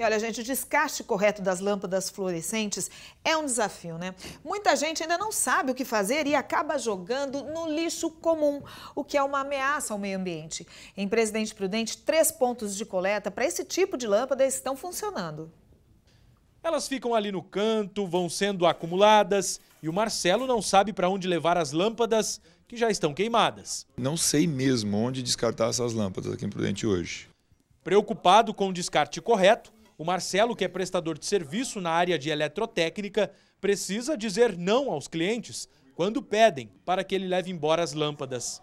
E olha, gente, o descarte correto das lâmpadas fluorescentes é um desafio, né? Muita gente ainda não sabe o que fazer e acaba jogando no lixo comum, o que é uma ameaça ao meio ambiente. Em Presidente Prudente, três pontos de coleta para esse tipo de lâmpada estão funcionando. Elas ficam ali no canto, vão sendo acumuladas e o Marcelo não sabe para onde levar as lâmpadas que já estão queimadas. Não sei mesmo onde descartar essas lâmpadas aqui em Prudente hoje. Preocupado com o descarte correto, o Marcelo, que é prestador de serviço na área de eletrotécnica, precisa dizer não aos clientes quando pedem para que ele leve embora as lâmpadas.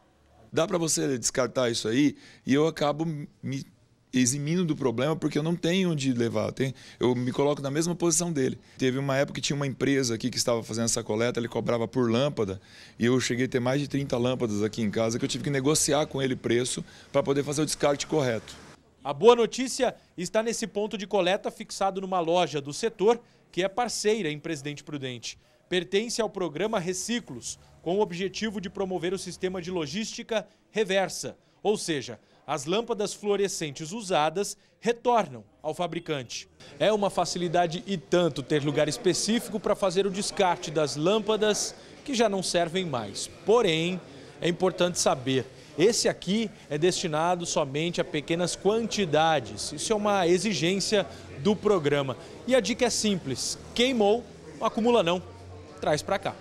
Dá para você descartar isso aí e eu acabo me eximindo do problema porque eu não tenho onde levar. eu me coloco na mesma posição dele. Teve uma época que tinha uma empresa aqui que estava fazendo essa coleta, ele cobrava por lâmpada e eu cheguei a ter mais de 30 lâmpadas aqui em casa que eu tive que negociar com ele preço para poder fazer o descarte correto. A boa notícia está nesse ponto de coleta fixado numa loja do setor que é parceira em Presidente Prudente. Pertence ao programa Reciclos, com o objetivo de promover o sistema de logística reversa, ou seja, as lâmpadas fluorescentes usadas retornam ao fabricante. É uma facilidade e tanto ter lugar específico para fazer o descarte das lâmpadas que já não servem mais. Porém, é importante saber esse aqui é destinado somente a pequenas quantidades. Isso é uma exigência do programa. E a dica é simples: queimou, não acumula não, traz para cá.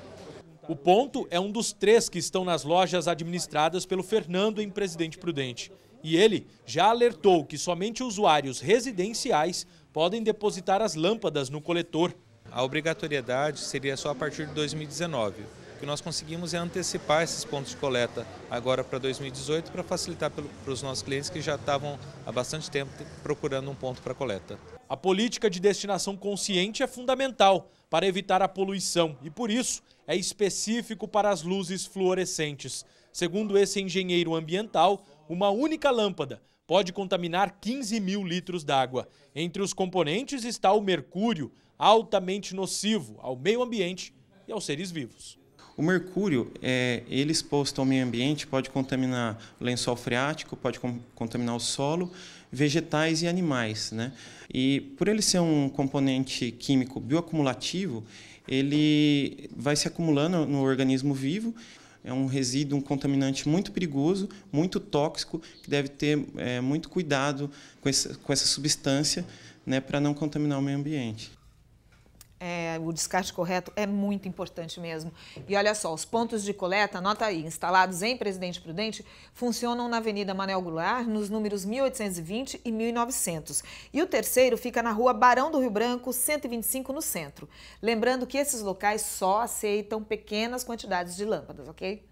O ponto é um dos três que estão nas lojas administradas pelo Fernando em Presidente Prudente. E ele já alertou que somente usuários residenciais podem depositar as lâmpadas no coletor. A obrigatoriedade seria só a partir de 2019. O que nós conseguimos é antecipar esses pontos de coleta agora para 2018 para facilitar para os nossos clientes que já estavam há bastante tempo procurando um ponto para coleta. A política de destinação consciente é fundamental para evitar a poluição e, por isso, é específico para as luzes fluorescentes. Segundo esse engenheiro ambiental, uma única lâmpada pode contaminar 15 mil litros d'água. Entre os componentes está o mercúrio, altamente nocivo ao meio ambiente e aos seres vivos. O mercúrio, é, ele exposto ao meio ambiente, pode contaminar o lençol freático, pode contaminar o solo, vegetais e animais. Né? E por ele ser um componente químico bioacumulativo, ele vai se acumulando no organismo vivo. É um resíduo, um contaminante muito perigoso, muito tóxico, que deve ter é, muito cuidado com essa, com essa substância né, para não contaminar o meio ambiente. É, o descarte correto é muito importante mesmo. E olha só, os pontos de coleta, anota aí, instalados em Presidente Prudente, funcionam na Avenida Manel Goulart, nos números 1820 e 1900. E o terceiro fica na Rua Barão do Rio Branco, 125, no centro. Lembrando que esses locais só aceitam pequenas quantidades de lâmpadas, ok?